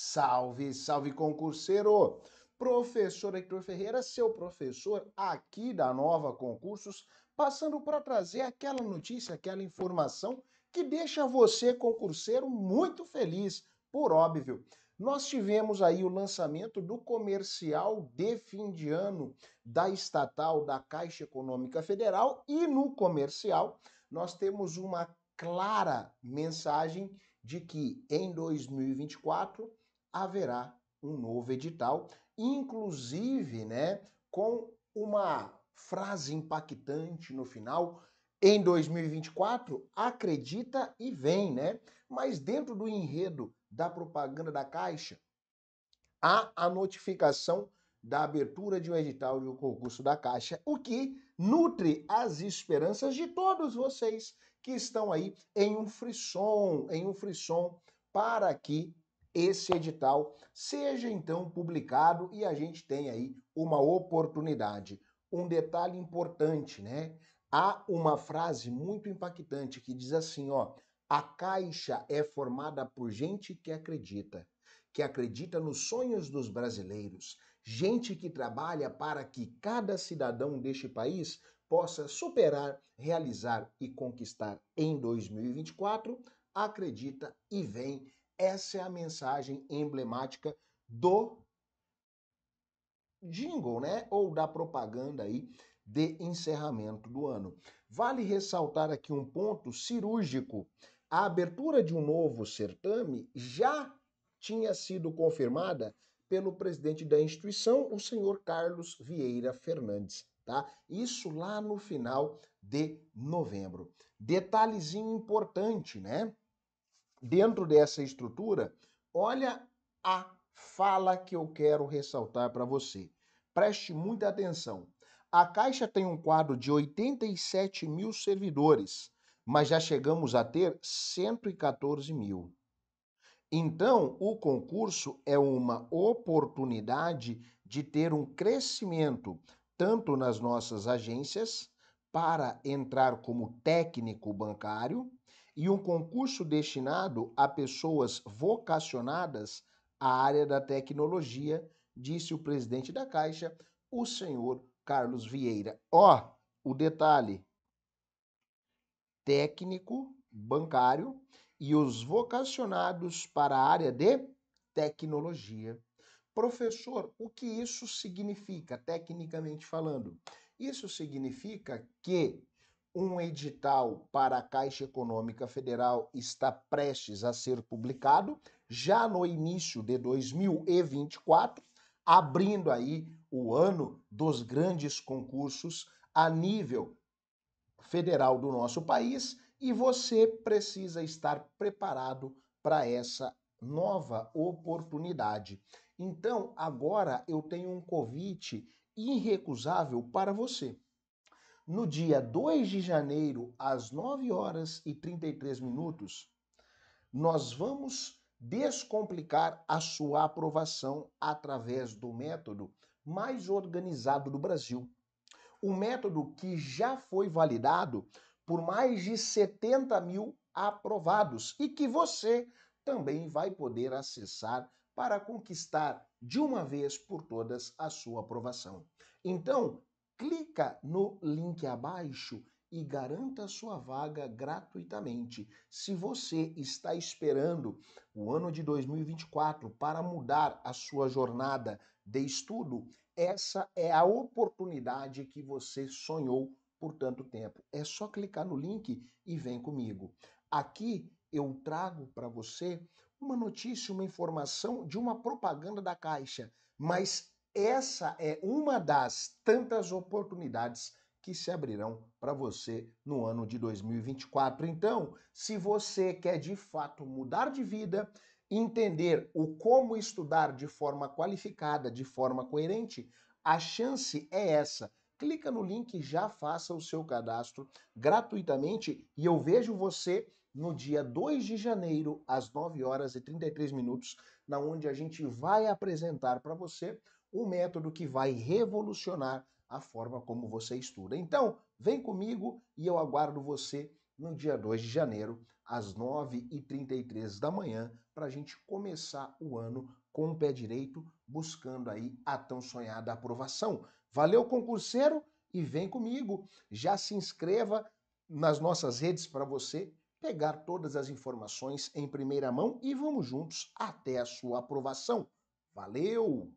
Salve, salve concurseiro! Professor Hector Ferreira, seu professor aqui da Nova Concursos, passando para trazer aquela notícia, aquela informação que deixa você, concurseiro, muito feliz, por óbvio. Nós tivemos aí o lançamento do comercial de fim de ano da estatal da Caixa Econômica Federal e no comercial nós temos uma clara mensagem de que em 2024 haverá um novo edital, inclusive, né, com uma frase impactante no final. Em 2024, acredita e vem, né? Mas dentro do enredo da propaganda da Caixa, há a notificação da abertura de um edital de um concurso da Caixa, o que nutre as esperanças de todos vocês que estão aí em um frisson, em um frisson para que esse edital seja então publicado e a gente tem aí uma oportunidade. Um detalhe importante, né? Há uma frase muito impactante que diz assim, ó: a Caixa é formada por gente que acredita, que acredita nos sonhos dos brasileiros, gente que trabalha para que cada cidadão deste país possa superar, realizar e conquistar em 2024. Acredita e vem essa é a mensagem emblemática do jingle, né? Ou da propaganda aí de encerramento do ano. Vale ressaltar aqui um ponto cirúrgico. A abertura de um novo certame já tinha sido confirmada pelo presidente da instituição, o senhor Carlos Vieira Fernandes, tá? Isso lá no final de novembro. Detalhezinho importante, né? dentro dessa estrutura, olha a fala que eu quero ressaltar para você. Preste muita atenção. A Caixa tem um quadro de 87 mil servidores, mas já chegamos a ter 114 mil. Então, o concurso é uma oportunidade de ter um crescimento tanto nas nossas agências, para entrar como técnico bancário, e um concurso destinado a pessoas vocacionadas à área da tecnologia, disse o presidente da Caixa, o senhor Carlos Vieira. Ó, oh, o detalhe: técnico bancário e os vocacionados para a área de tecnologia. Professor, o que isso significa, tecnicamente falando? Isso significa que um edital para a Caixa Econômica Federal está prestes a ser publicado já no início de 2024, abrindo aí o ano dos grandes concursos a nível federal do nosso país e você precisa estar preparado para essa nova oportunidade. Então, agora eu tenho um convite irrecusável para você. No dia 2 de janeiro, às 9 horas e 33 minutos, nós vamos descomplicar a sua aprovação através do método mais organizado do Brasil. Um método que já foi validado por mais de 70 mil aprovados e que você também vai poder acessar para conquistar de uma vez por todas a sua aprovação. Então, clica no link abaixo e garanta sua vaga gratuitamente. Se você está esperando o ano de 2024 para mudar a sua jornada de estudo, essa é a oportunidade que você sonhou por tanto tempo. É só clicar no link e vem comigo. Aqui eu trago para você uma notícia, uma informação de uma propaganda da Caixa, mas essa é uma das tantas oportunidades que se abrirão para você no ano de 2024. Então, se você quer de fato mudar de vida, entender o como estudar de forma qualificada, de forma coerente, a chance é essa. Clica no link, já faça o seu cadastro gratuitamente e eu vejo você no dia 2 de janeiro, às 9 horas e 33 minutos, na onde a gente vai apresentar para você um método que vai revolucionar a forma como você estuda. Então, vem comigo e eu aguardo você no dia 2 de janeiro, às 9h33 da manhã, para a gente começar o ano com o pé direito, buscando aí a tão sonhada aprovação. Valeu, concurseiro, e vem comigo. Já se inscreva nas nossas redes para você pegar todas as informações em primeira mão e vamos juntos até a sua aprovação. Valeu!